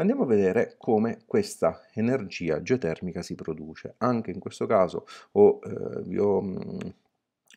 Andiamo a vedere come questa energia geotermica si produce. Anche in questo caso ho, eh, vi ho, mh, mm,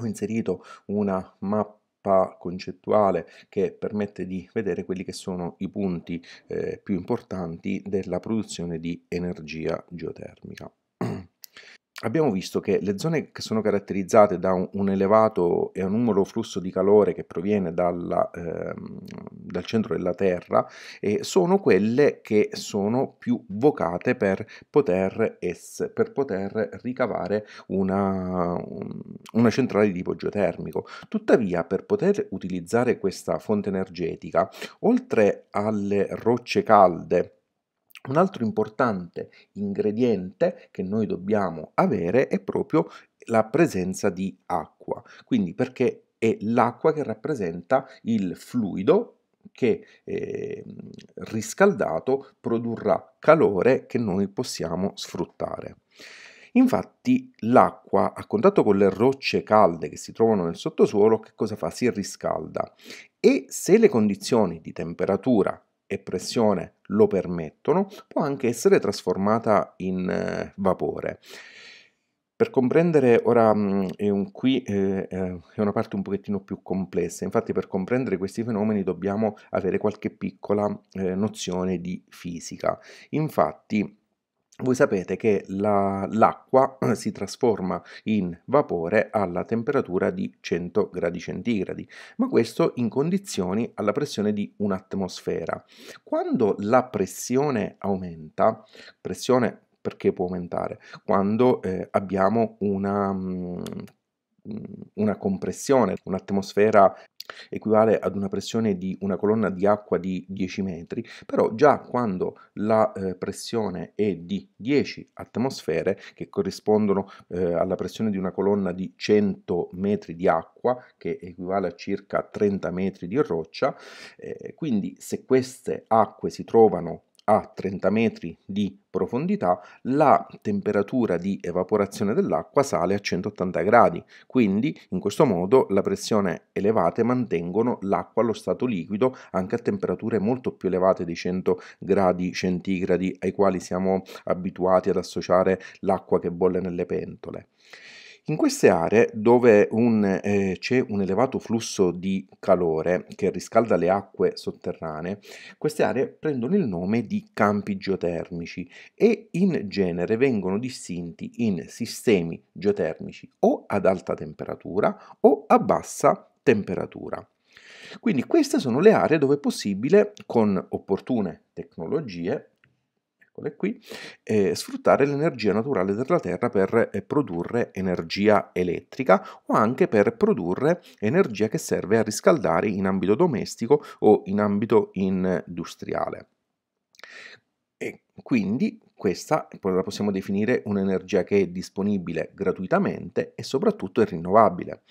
ho inserito una mappa concettuale che permette di vedere quelli che sono i punti eh, più importanti della produzione di energia geotermica abbiamo visto che le zone che sono caratterizzate da un, elevato e un numero flusso di calore che proviene dalla, eh, dal centro della Terra eh, sono quelle che sono più vocate per poter, ess, per poter ricavare una, una centrale di tipo geotermico. Tuttavia, per poter utilizzare questa fonte energetica, oltre alle rocce calde, un altro importante ingrediente che noi dobbiamo avere è proprio la presenza di acqua, quindi perché è l'acqua che rappresenta il fluido che eh, riscaldato produrrà calore che noi possiamo sfruttare. Infatti l'acqua a contatto con le rocce calde che si trovano nel sottosuolo, che cosa fa? Si riscalda e se le condizioni di temperatura e pressione lo permettono, può anche essere trasformata in eh, vapore. Per comprendere ora mm, è un, qui eh, eh, è una parte un pochettino più complessa, infatti per comprendere questi fenomeni dobbiamo avere qualche piccola eh, nozione di fisica. Infatti voi sapete che la, l'acqua si trasforma in vapore alla temperatura di 100 gradi centigradi, ma questo in condizioni alla pressione di un'atmosfera. Quando la pressione aumenta, pressione perché può aumentare? Quando eh, abbiamo una... Mm, una compressione, un'atmosfera equivale ad una pressione di una colonna di acqua di 10 metri, però già quando la eh, pressione è di 10 atmosfere, che corrispondono eh, alla pressione di una colonna di 100 metri di acqua, che equivale a circa 30 metri di roccia, eh, quindi se queste acque si trovano a 30 metri di profondità, la temperatura di evaporazione dell'acqua sale a 180 gradi. Quindi, in questo modo, la pressione elevate mantengono l'acqua allo stato liquido anche a temperature molto più elevate dei 100 gradi centigradi ai quali siamo abituati ad associare l'acqua che bolle nelle pentole. In queste aree dove un, eh, c'è un elevato flusso di calore che riscalda le acque sotterranee, queste aree prendono il nome di campi geotermici e in genere vengono distinti in sistemi geotermici o ad alta temperatura o a bassa temperatura. Quindi queste sono le aree dove è possibile, con opportune tecnologie, eccole qui, eh, sfruttare l'energia naturale della Terra per eh, produrre energia elettrica o anche per produrre energia che serve a riscaldare in ambito domestico o in ambito industriale. E quindi questa la possiamo definire un'energia che è disponibile gratuitamente e soprattutto è rinnovabile.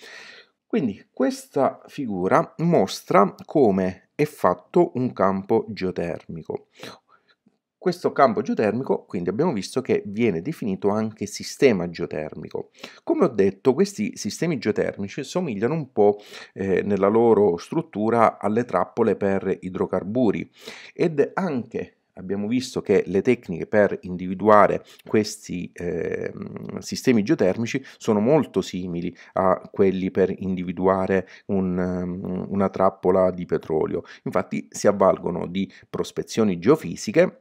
Quindi questa figura mostra come è fatto un campo geotermico, questo campo geotermico quindi abbiamo visto che viene definito anche sistema geotermico. Come ho detto questi sistemi geotermici somigliano un po' eh, nella loro struttura alle trappole per idrocarburi ed anche abbiamo visto che le tecniche per individuare questi eh, sistemi geotermici sono molto simili a quelli per individuare un, una trappola di petrolio. Infatti si avvalgono di prospezioni geofisiche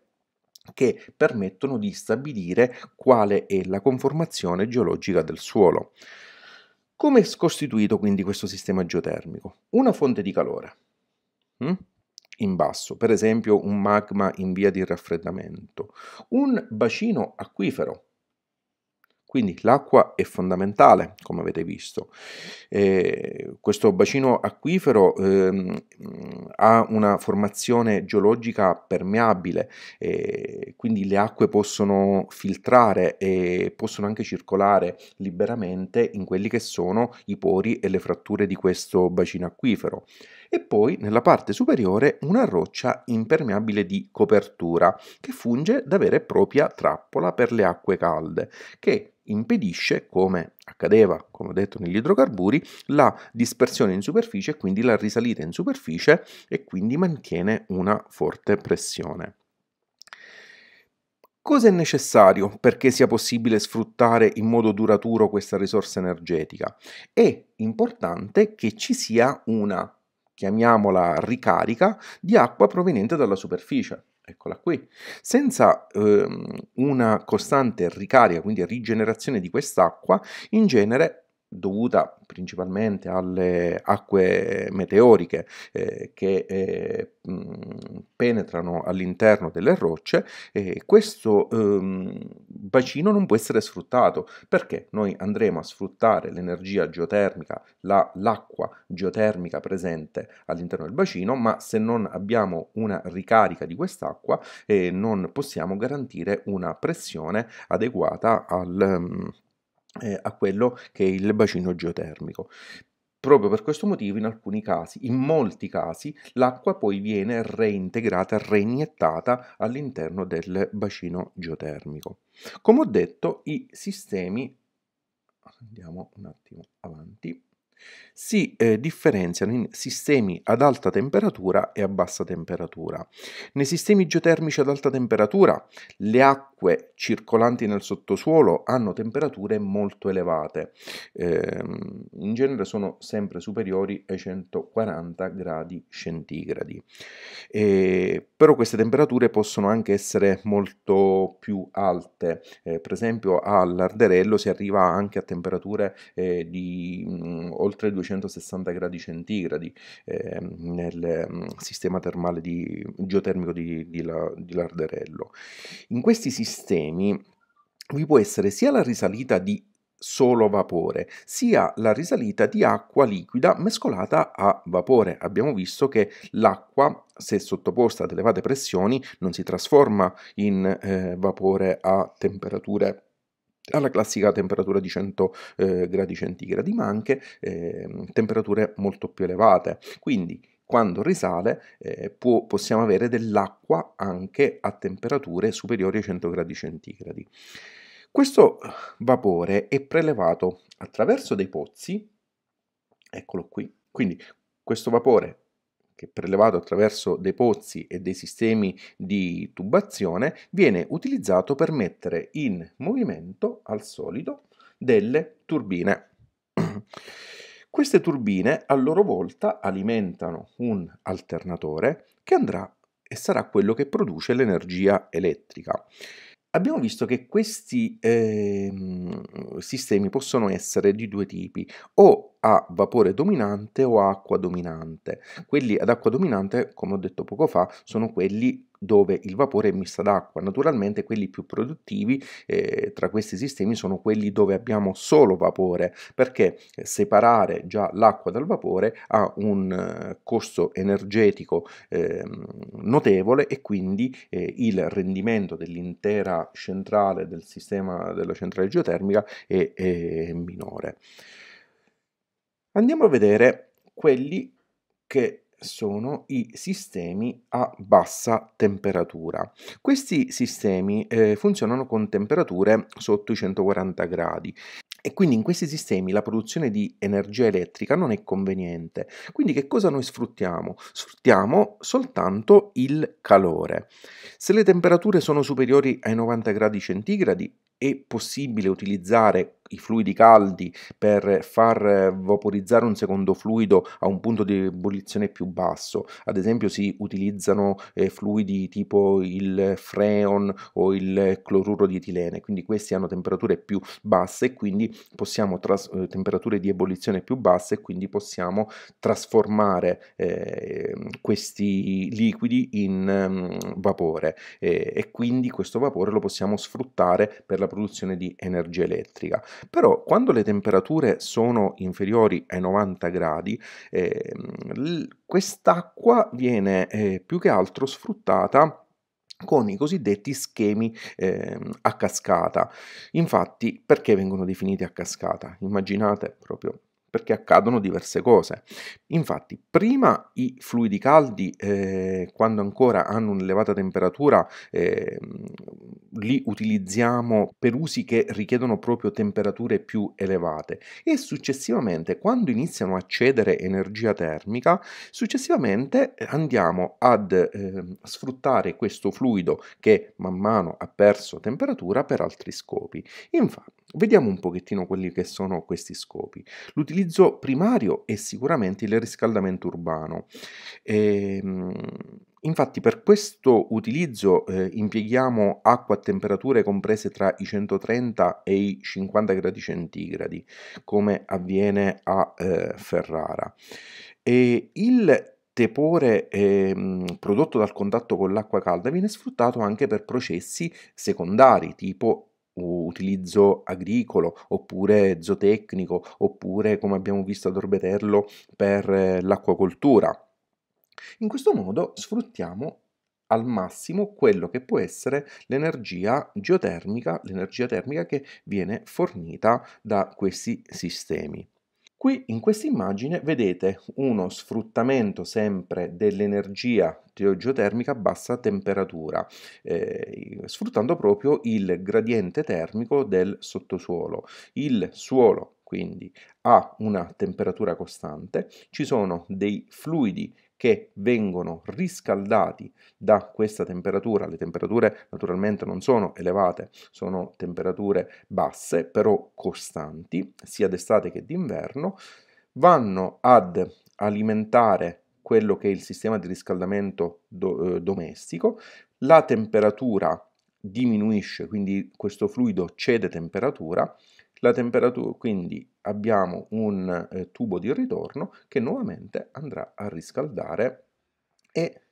che permettono di stabilire quale è la conformazione geologica del suolo. Come è costituito quindi questo sistema geotermico? Una fonte di calore hm? in basso, per esempio un magma in via di raffreddamento, un bacino acquifero quindi l'acqua è fondamentale, come avete visto. Eh, questo bacino acquifero eh, ha una formazione geologica permeabile, eh, quindi le acque possono filtrare e possono anche circolare liberamente in quelli che sono i pori e le fratture di questo bacino acquifero. E poi nella parte superiore una roccia impermeabile di copertura che funge da vera e propria trappola per le acque calde, che impedisce, come accadeva, come ho detto, negli idrocarburi, la dispersione in superficie e quindi la risalita in superficie e quindi mantiene una forte pressione. Cosa è necessario perché sia possibile sfruttare in modo duraturo questa risorsa energetica? È importante che ci sia una, chiamiamola ricarica, di acqua proveniente dalla superficie eccola qui, senza ehm, una costante ricarica, quindi rigenerazione di quest'acqua, in genere dovuta principalmente alle acque meteoriche eh, che eh, penetrano all'interno delle rocce, eh, questo ehm, bacino non può essere sfruttato perché noi andremo a sfruttare l'energia geotermica, la, l'acqua geotermica presente all'interno del bacino, ma se non abbiamo una ricarica di quest'acqua eh, non possiamo garantire una pressione adeguata al... Um, eh, a quello che è il bacino geotermico. Proprio per questo motivo in alcuni casi, in molti casi, l'acqua poi viene reintegrata, reiniettata all'interno del bacino geotermico. Come ho detto, i sistemi... Andiamo un attimo avanti si eh, differenziano in sistemi ad alta temperatura e a bassa temperatura. Nei sistemi geotermici ad alta temperatura le acque circolanti nel sottosuolo hanno temperature molto elevate, eh, in genere sono sempre superiori ai 140 gradi centigradi, eh, però queste temperature possono anche essere molto più alte, eh, per esempio all'Arderello si arriva anche a temperature eh, di mh, mm, oltre 260 gradi centigradi eh, nel mm, sistema termale di, geotermico di, di, la, di Larderello. In questi sistemi vi può essere sia la risalita di solo vapore, sia la risalita di acqua liquida mescolata a vapore. Abbiamo visto che l'acqua, se sottoposta ad elevate pressioni, non si trasforma in eh, vapore a temperature alla classica temperatura di 100 eh, gradi centigradi, ma anche eh, temperature molto più elevate. Quindi quando risale eh, può, possiamo avere dell'acqua anche a temperature superiori ai 100 gradi centigradi. Questo vapore è prelevato attraverso dei pozzi, eccolo qui, quindi questo vapore che prelevato attraverso dei pozzi e dei sistemi di tubazione viene utilizzato per mettere in movimento al solido delle turbine. Queste turbine a loro volta alimentano un alternatore che andrà e sarà quello che produce l'energia elettrica abbiamo visto che questi eh, sistemi possono essere di due tipi, o a vapore dominante o acqua dominante. Quelli ad acqua dominante, come ho detto poco fa, sono quelli dove il vapore è mista d'acqua. Naturalmente quelli più produttivi eh, tra questi sistemi sono quelli dove abbiamo solo vapore, perché separare già l'acqua dal vapore ha un eh, costo energetico eh, notevole e quindi eh, il rendimento dell'intera centrale del sistema della centrale geotermica è, è minore. Andiamo a vedere quelli che sono i sistemi a bassa temperatura. Questi sistemi eh, funzionano con temperature sotto i 140 gradi e quindi in questi sistemi la produzione di energia elettrica non è conveniente. Quindi che cosa noi sfruttiamo? Sfruttiamo soltanto il calore. Se le temperature sono superiori ai 90 gradi centigradi, è possibile utilizzare i fluidi caldi per far vaporizzare un secondo fluido a un punto di ebollizione più basso. Ad esempio si utilizzano eh, fluidi tipo il freon o il cloruro di etilene, quindi questi hanno temperature più basse e quindi possiamo eh, temperature di ebollizione più basse e quindi possiamo trasformare eh, questi liquidi in um, vapore eh, e quindi questo vapore lo possiamo sfruttare per la produzione di energia elettrica. Però quando le temperature sono inferiori ai 90 gradi, eh, quest'acqua viene eh, più che altro sfruttata con i cosiddetti schemi eh, a cascata. Infatti, perché vengono definiti a cascata? Immaginate proprio perché accadono diverse cose. Infatti, prima i fluidi caldi, eh, quando ancora hanno un'elevata temperatura, eh, li utilizziamo per usi che richiedono proprio temperature più elevate e successivamente, quando iniziano a cedere energia termica, successivamente eh, andiamo ad eh, sfruttare questo fluido che man mano ha perso temperatura per altri scopi. Infatti, vediamo un pochettino quelli che sono questi scopi. L'utilizzo l'utilizzo primario è sicuramente il riscaldamento urbano. E, ehm, Infatti per questo utilizzo eh, impieghiamo acqua a temperature comprese tra i 130 e i 50 gradi centigradi, come avviene a eh, Ferrara. E il tepore eh, prodotto dal contatto con l'acqua calda viene sfruttato anche per processi secondari, tipo utilizzo agricolo oppure zootecnico oppure come abbiamo visto ad Orbeterlo per eh, l'acquacoltura. In questo modo sfruttiamo al massimo quello che può essere l'energia geotermica, l'energia termica che viene fornita da questi sistemi. Qui in questa immagine vedete uno sfruttamento sempre dell'energia geotermica a bassa temperatura, eh, sfruttando proprio il gradiente termico del sottosuolo. Il suolo quindi ha una temperatura costante, ci sono dei fluidi che vengono riscaldati da questa temperatura. Le temperature naturalmente non sono elevate, sono temperature basse, però costanti, sia d'estate che d'inverno, vanno ad alimentare quello che è il sistema di riscaldamento do, eh, domestico, la temperatura diminuisce, quindi questo fluido cede temperatura, la temperatura, quindi abbiamo un eh, tubo di ritorno che nuovamente andrà a riscaldare e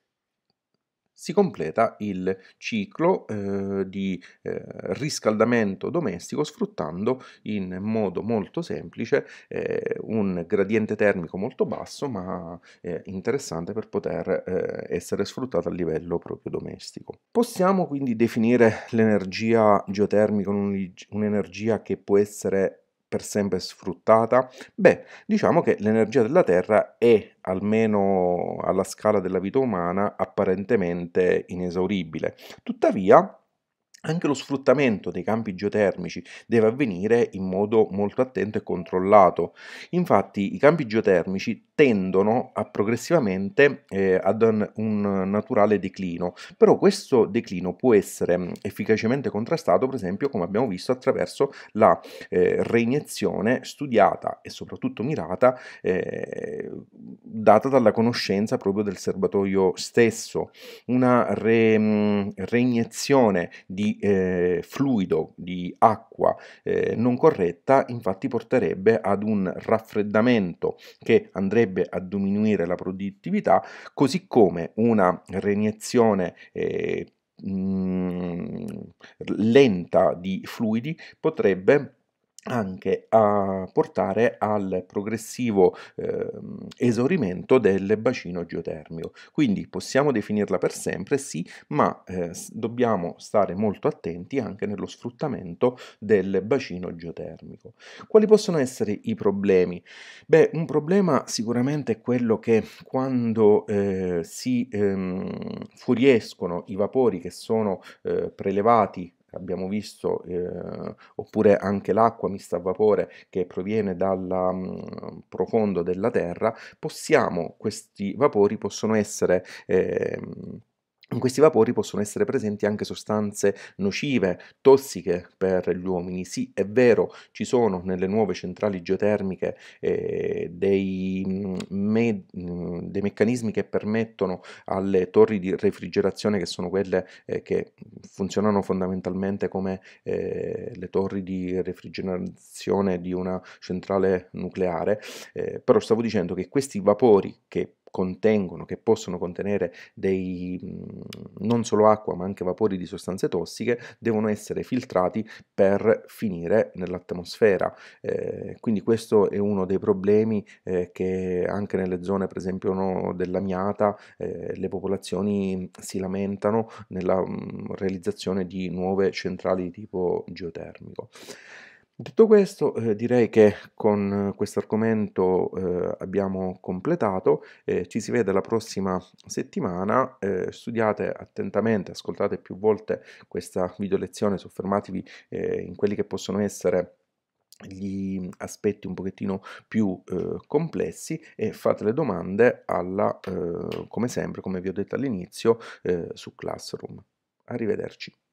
si completa il ciclo eh, di eh, riscaldamento domestico sfruttando in modo molto semplice eh, un gradiente termico molto basso ma eh, interessante per poter eh, essere sfruttato a livello proprio domestico. Possiamo quindi definire l'energia geotermica un'energia che può essere per sempre sfruttata? Beh, diciamo che l'energia della Terra è, almeno alla scala della vita umana, apparentemente inesauribile. Tuttavia, anche lo sfruttamento dei campi geotermici deve avvenire in modo molto attento e controllato. Infatti i campi geotermici tendono a progressivamente eh, ad un, un, naturale declino, però questo declino può essere mm, efficacemente contrastato, per esempio, come abbiamo visto, attraverso la eh, reiniezione studiata e soprattutto mirata eh, data dalla conoscenza proprio del serbatoio stesso. Una re, mm, reiniezione di eh, fluido, di acqua eh, non corretta, infatti porterebbe ad un raffreddamento che andrebbe a diminuire la produttività, così come una reiniezione eh, mh, mm, lenta di fluidi potrebbe anche a portare al progressivo eh, esaurimento del bacino geotermico. Quindi possiamo definirla per sempre, sì, ma eh, dobbiamo stare molto attenti anche nello sfruttamento del bacino geotermico. Quali possono essere i problemi? Beh, un problema sicuramente è quello che quando eh, si ehm, fuoriescono i vapori che sono eh, prelevati abbiamo visto, eh, oppure anche l'acqua mista a vapore che proviene dal mm, profondo della terra, possiamo, questi vapori possono essere eh, in questi vapori possono essere presenti anche sostanze nocive, tossiche per gli uomini. Sì, è vero, ci sono nelle nuove centrali geotermiche eh, dei, mm, me, mm, dei, meccanismi che permettono alle torri di refrigerazione, che sono quelle eh, che funzionano fondamentalmente come eh, le torri di refrigerazione di una centrale nucleare, eh, però stavo dicendo che questi vapori che contengono, che possono contenere dei, mhmm, non solo acqua ma anche vapori di sostanze tossiche, devono essere filtrati per finire nell'atmosfera. Eh, quindi questo è uno dei problemi eh, che anche nelle zone per esempio no, dell'amiata eh, le popolazioni mhmm, si lamentano nella mh, mhmm, realizzazione di nuove centrali di tipo geotermico. Detto questo, eh, direi che con eh, questo argomento eh, abbiamo completato, eh, ci si vede la prossima settimana, eh, studiate attentamente, ascoltate più volte questa video lezione, soffermatevi eh, in quelli che possono essere gli aspetti un pochettino più eh, complessi e fate le domande alla, eh, come sempre, come vi ho detto all'inizio, eh, su Classroom. Arrivederci.